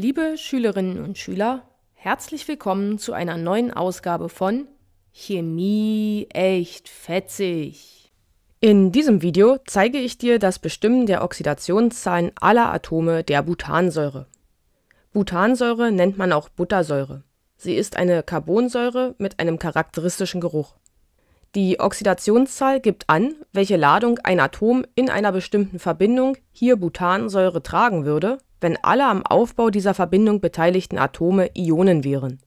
Liebe Schülerinnen und Schüler, herzlich willkommen zu einer neuen Ausgabe von Chemie echt fetzig. In diesem Video zeige ich dir das Bestimmen der Oxidationszahlen aller Atome der Butansäure. Butansäure nennt man auch Buttersäure. Sie ist eine Carbonsäure mit einem charakteristischen Geruch. Die Oxidationszahl gibt an, welche Ladung ein Atom in einer bestimmten Verbindung, hier Butansäure, tragen würde wenn alle am Aufbau dieser Verbindung beteiligten Atome Ionen wären.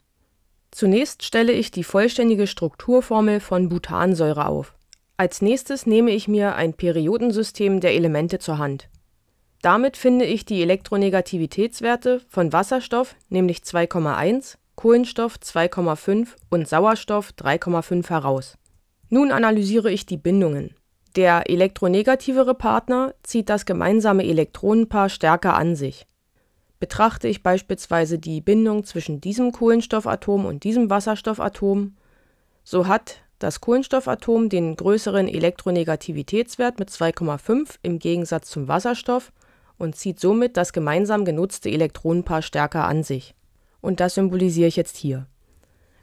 Zunächst stelle ich die vollständige Strukturformel von Butansäure auf. Als nächstes nehme ich mir ein Periodensystem der Elemente zur Hand. Damit finde ich die Elektronegativitätswerte von Wasserstoff, nämlich 2,1, Kohlenstoff 2,5 und Sauerstoff 3,5 heraus. Nun analysiere ich die Bindungen. Der elektronegativere Partner zieht das gemeinsame Elektronenpaar stärker an sich. Betrachte ich beispielsweise die Bindung zwischen diesem Kohlenstoffatom und diesem Wasserstoffatom, so hat das Kohlenstoffatom den größeren Elektronegativitätswert mit 2,5 im Gegensatz zum Wasserstoff und zieht somit das gemeinsam genutzte Elektronenpaar stärker an sich. Und das symbolisiere ich jetzt hier.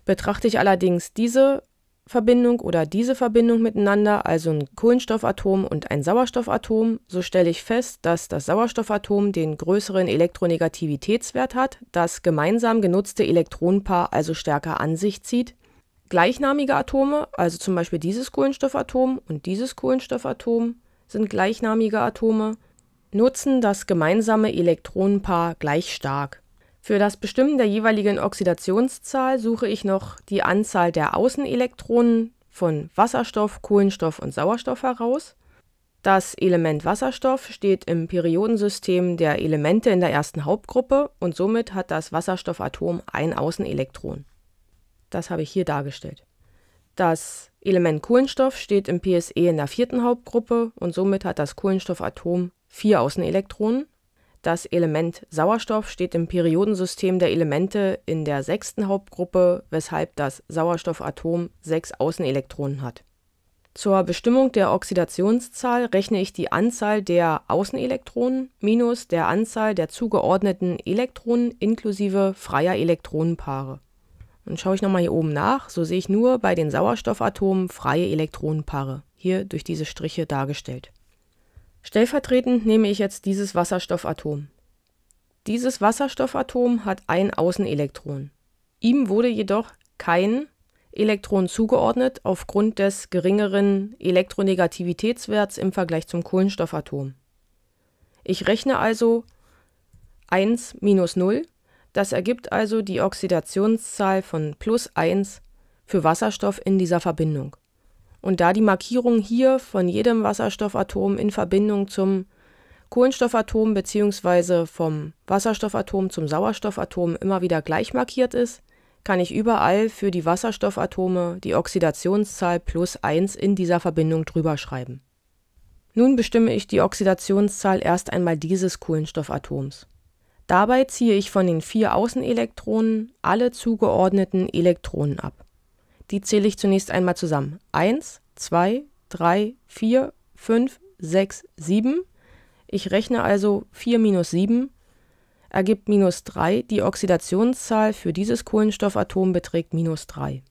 Betrachte ich allerdings diese Verbindung oder diese Verbindung miteinander, also ein Kohlenstoffatom und ein Sauerstoffatom, so stelle ich fest, dass das Sauerstoffatom den größeren Elektronegativitätswert hat, das gemeinsam genutzte Elektronenpaar also stärker an sich zieht. Gleichnamige Atome, also zum Beispiel dieses Kohlenstoffatom und dieses Kohlenstoffatom, sind gleichnamige Atome, nutzen das gemeinsame Elektronenpaar gleich stark. Für das Bestimmen der jeweiligen Oxidationszahl suche ich noch die Anzahl der Außenelektronen von Wasserstoff, Kohlenstoff und Sauerstoff heraus. Das Element Wasserstoff steht im Periodensystem der Elemente in der ersten Hauptgruppe und somit hat das Wasserstoffatom ein Außenelektron. Das habe ich hier dargestellt. Das Element Kohlenstoff steht im PSE in der vierten Hauptgruppe und somit hat das Kohlenstoffatom vier Außenelektronen das Element Sauerstoff steht im Periodensystem der Elemente in der sechsten Hauptgruppe, weshalb das Sauerstoffatom sechs Außenelektronen hat. Zur Bestimmung der Oxidationszahl rechne ich die Anzahl der Außenelektronen minus der Anzahl der zugeordneten Elektronen inklusive freier Elektronenpaare. Dann schaue ich nochmal hier oben nach, so sehe ich nur bei den Sauerstoffatomen freie Elektronenpaare, hier durch diese Striche dargestellt. Stellvertretend nehme ich jetzt dieses Wasserstoffatom. Dieses Wasserstoffatom hat ein Außenelektron. Ihm wurde jedoch kein Elektron zugeordnet aufgrund des geringeren Elektronegativitätswerts im Vergleich zum Kohlenstoffatom. Ich rechne also 1 minus 0, das ergibt also die Oxidationszahl von plus 1 für Wasserstoff in dieser Verbindung. Und da die Markierung hier von jedem Wasserstoffatom in Verbindung zum Kohlenstoffatom bzw. vom Wasserstoffatom zum Sauerstoffatom immer wieder gleich markiert ist, kann ich überall für die Wasserstoffatome die Oxidationszahl plus 1 in dieser Verbindung drüber schreiben. Nun bestimme ich die Oxidationszahl erst einmal dieses Kohlenstoffatoms. Dabei ziehe ich von den vier Außenelektronen alle zugeordneten Elektronen ab. Die zähle ich zunächst einmal zusammen. 1, 2, 3, 4, 5, 6, 7. Ich rechne also 4 minus 7 ergibt minus 3. Die Oxidationszahl für dieses Kohlenstoffatom beträgt minus 3.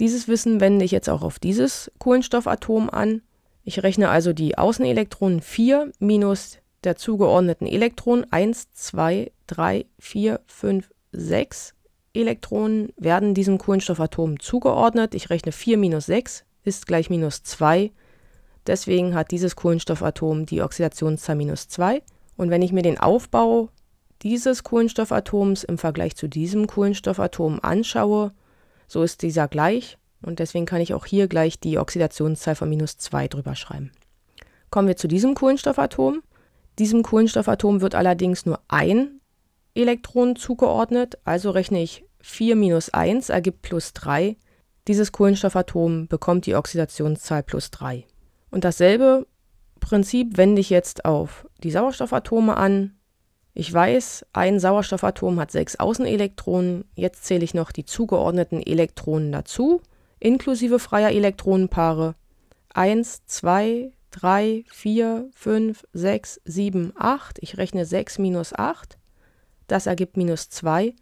Dieses Wissen wende ich jetzt auch auf dieses Kohlenstoffatom an. Ich rechne also die Außenelektronen 4 minus der zugeordneten Elektronen 1, 2, 3, 4, 5, 6 Elektronen werden diesem Kohlenstoffatom zugeordnet. Ich rechne 4 minus 6 ist gleich minus 2. Deswegen hat dieses Kohlenstoffatom die Oxidationszahl minus 2. Und wenn ich mir den Aufbau dieses Kohlenstoffatoms im Vergleich zu diesem Kohlenstoffatom anschaue, so ist dieser gleich und deswegen kann ich auch hier gleich die Oxidationszahl von minus 2 drüber schreiben. Kommen wir zu diesem Kohlenstoffatom. Diesem Kohlenstoffatom wird allerdings nur ein Elektronen zugeordnet, also rechne ich 4 minus 1 ergibt plus 3. Dieses Kohlenstoffatom bekommt die Oxidationszahl plus 3. Und dasselbe Prinzip wende ich jetzt auf die Sauerstoffatome an. Ich weiß, ein Sauerstoffatom hat sechs Außenelektronen. Jetzt zähle ich noch die zugeordneten Elektronen dazu, inklusive freier Elektronenpaare. 1, 2, 3, 4, 5, 6, 7, 8. Ich rechne 6 minus 8 das ergibt minus 2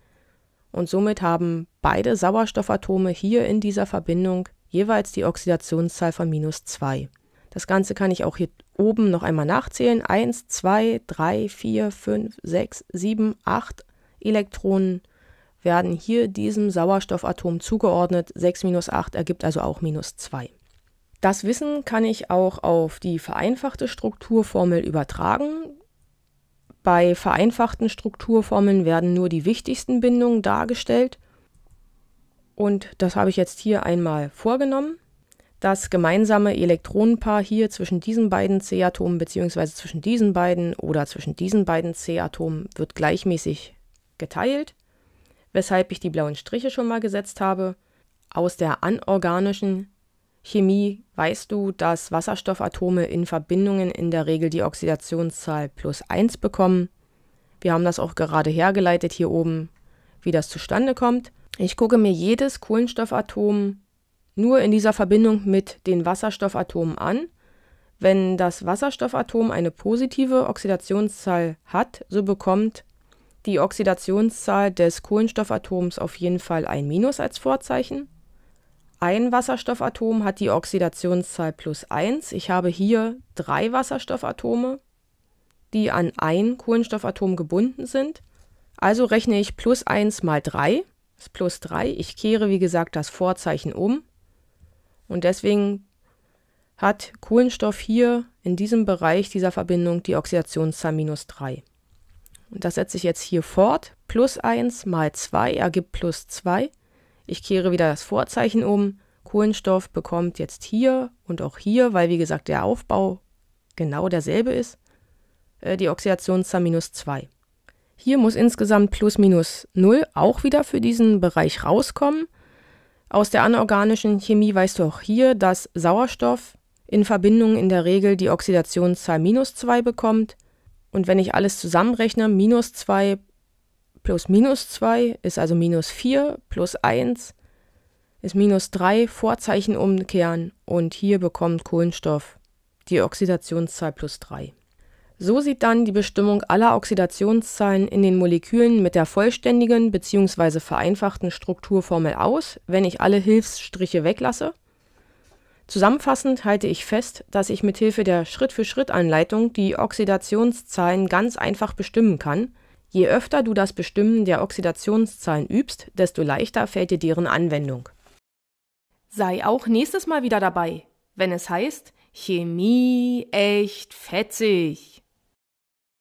und somit haben beide Sauerstoffatome hier in dieser Verbindung jeweils die Oxidationszahl von minus 2. Das Ganze kann ich auch hier oben noch einmal nachzählen. 1, 2, 3, 4, 5, 6, 7, 8 Elektronen werden hier diesem Sauerstoffatom zugeordnet. 6 minus 8 ergibt also auch minus 2. Das Wissen kann ich auch auf die vereinfachte Strukturformel übertragen. Bei vereinfachten Strukturformeln werden nur die wichtigsten Bindungen dargestellt. Und das habe ich jetzt hier einmal vorgenommen. Das gemeinsame Elektronenpaar hier zwischen diesen beiden C-Atomen bzw. zwischen diesen beiden oder zwischen diesen beiden C-Atomen wird gleichmäßig geteilt, weshalb ich die blauen Striche schon mal gesetzt habe. Aus der anorganischen Chemie weißt du, dass Wasserstoffatome in Verbindungen in der Regel die Oxidationszahl plus 1 bekommen. Wir haben das auch gerade hergeleitet hier oben, wie das zustande kommt. Ich gucke mir jedes Kohlenstoffatom nur in dieser Verbindung mit den Wasserstoffatomen an. Wenn das Wasserstoffatom eine positive Oxidationszahl hat, so bekommt die Oxidationszahl des Kohlenstoffatoms auf jeden Fall ein Minus als Vorzeichen. Ein Wasserstoffatom hat die Oxidationszahl plus 1. Ich habe hier drei Wasserstoffatome, die an ein Kohlenstoffatom gebunden sind. Also rechne ich plus 1 mal 3, ist plus 3. Ich kehre, wie gesagt, das Vorzeichen um. Und deswegen hat Kohlenstoff hier in diesem Bereich dieser Verbindung die Oxidationszahl minus 3. Und das setze ich jetzt hier fort. Plus 1 mal 2 ergibt plus 2. Ich kehre wieder das Vorzeichen um. Kohlenstoff bekommt jetzt hier und auch hier, weil wie gesagt der Aufbau genau derselbe ist, äh, die Oxidationszahl minus 2. Hier muss insgesamt plus minus 0 auch wieder für diesen Bereich rauskommen. Aus der anorganischen Chemie weißt du auch hier, dass Sauerstoff in Verbindung in der Regel die Oxidationszahl minus 2 bekommt. Und wenn ich alles zusammenrechne, minus 2 plus minus 2 ist also minus 4 plus 1 ist minus 3 Vorzeichen umkehren und hier bekommt Kohlenstoff die Oxidationszahl plus 3. So sieht dann die Bestimmung aller Oxidationszahlen in den Molekülen mit der vollständigen bzw. vereinfachten Strukturformel aus, wenn ich alle Hilfsstriche weglasse. Zusammenfassend halte ich fest, dass ich mithilfe der Schritt-für-Schritt-Anleitung die Oxidationszahlen ganz einfach bestimmen kann Je öfter du das Bestimmen der Oxidationszahlen übst, desto leichter fällt dir deren Anwendung. Sei auch nächstes Mal wieder dabei, wenn es heißt Chemie echt fetzig.